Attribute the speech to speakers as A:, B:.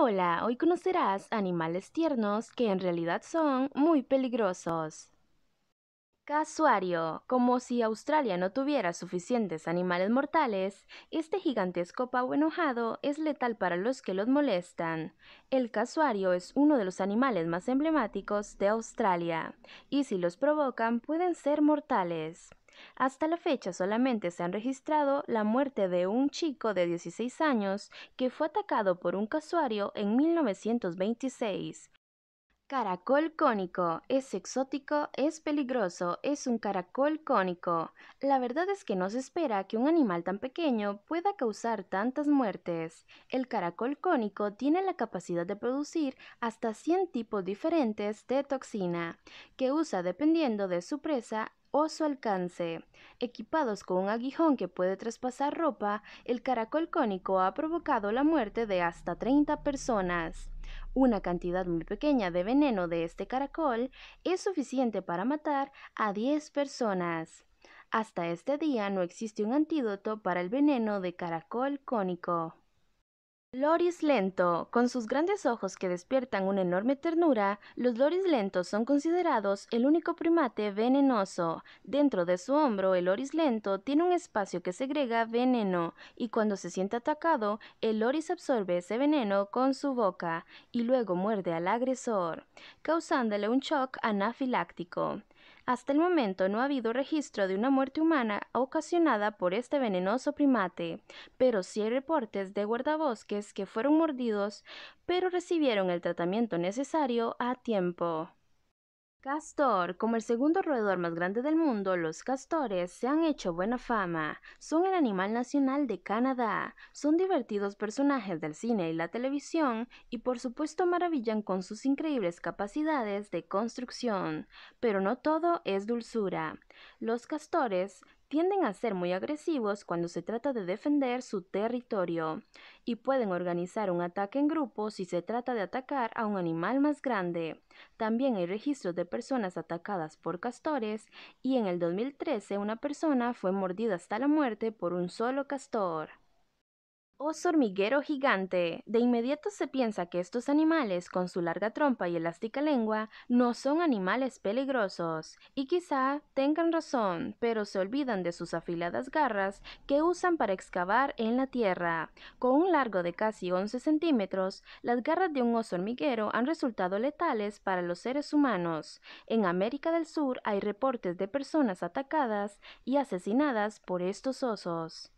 A: hola, hoy conocerás animales tiernos que en realidad son muy peligrosos. Casuario. Como si Australia no tuviera suficientes animales mortales, este gigantesco pavo enojado es letal para los que los molestan. El casuario es uno de los animales más emblemáticos de Australia, y si los provocan pueden ser mortales. Hasta la fecha solamente se han registrado la muerte de un chico de 16 años que fue atacado por un casuario en 1926. Caracol cónico. Es exótico, es peligroso, es un caracol cónico. La verdad es que no se espera que un animal tan pequeño pueda causar tantas muertes. El caracol cónico tiene la capacidad de producir hasta 100 tipos diferentes de toxina, que usa dependiendo de su presa su alcance. Equipados con un aguijón que puede traspasar ropa, el caracol cónico ha provocado la muerte de hasta 30 personas. Una cantidad muy pequeña de veneno de este caracol es suficiente para matar a 10 personas. Hasta este día no existe un antídoto para el veneno de caracol cónico. Loris lento. Con sus grandes ojos que despiertan una enorme ternura, los loris lentos son considerados el único primate venenoso. Dentro de su hombro, el loris lento tiene un espacio que segrega veneno, y cuando se siente atacado, el loris absorbe ese veneno con su boca y luego muerde al agresor, causándole un shock anafiláctico. Hasta el momento no ha habido registro de una muerte humana ocasionada por este venenoso primate, pero sí hay reportes de guardabosques que fueron mordidos, pero recibieron el tratamiento necesario a tiempo. Castor, como el segundo roedor más grande del mundo, los castores se han hecho buena fama. Son el animal nacional de Canadá. Son divertidos personajes del cine y la televisión y por supuesto maravillan con sus increíbles capacidades de construcción. Pero no todo es dulzura. Los castores tienden a ser muy agresivos cuando se trata de defender su territorio y pueden organizar un ataque en grupo si se trata de atacar a un animal más grande. También hay registros de personas atacadas por castores y en el 2013 una persona fue mordida hasta la muerte por un solo castor oso hormiguero gigante. De inmediato se piensa que estos animales, con su larga trompa y elástica lengua, no son animales peligrosos, y quizá tengan razón, pero se olvidan de sus afiladas garras que usan para excavar en la tierra. Con un largo de casi 11 centímetros, las garras de un oso hormiguero han resultado letales para los seres humanos. En América del Sur hay reportes de personas atacadas y asesinadas por estos osos.